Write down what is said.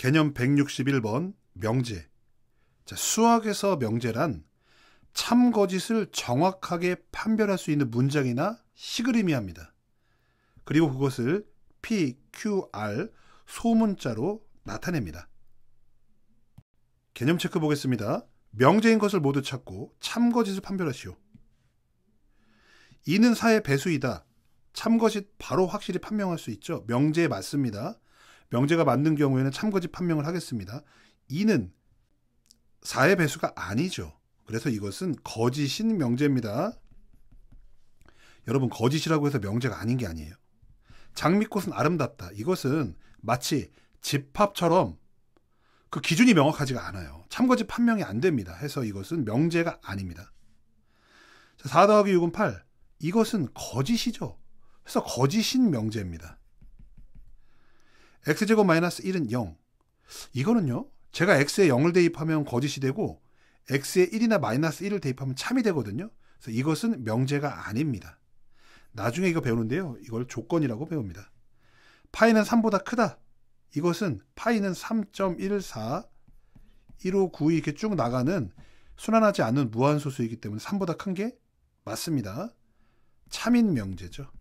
개념 161번 명제. 자, 수학에서 명제란 참 거짓을 정확하게 판별할 수 있는 문장이나 식을 의미합니다. 그리고 그것을 P, Q, R 소문자로 나타냅니다. 개념 체크 보겠습니다. 명제인 것을 모두 찾고 참거짓을 판별하시오. 이는 사회 배수이다. 참거짓 바로 확실히 판명할 수 있죠. 명제 맞습니다. 명제가 맞는 경우에는 참거지 판명을 하겠습니다. 2는 사의 배수가 아니죠. 그래서 이것은 거짓인 명제입니다. 여러분 거짓이라고 해서 명제가 아닌 게 아니에요. 장미꽃은 아름답다. 이것은 마치 집합처럼 그 기준이 명확하지가 않아요. 참거지 판명이 안 됩니다. 해서 이것은 명제가 아닙니다. 4 더하기 6은 8. 이것은 거짓이죠. 그래서 거짓인 명제입니다. x제곱 마이너스 1은 0. 이거는요. 제가 x에 0을 대입하면 거짓이 되고 x에 1이나 마이너스 1을 대입하면 참이 되거든요. 그래서 이것은 명제가 아닙니다. 나중에 이거 배우는데요. 이걸 조건이라고 배웁니다. 파이는 3보다 크다. 이것은 파이는 3.14, 1 5 9 이렇게 쭉 나가는 순환하지 않는 무한소수이기 때문에 3보다 큰 게 맞습니다. 참인 명제죠.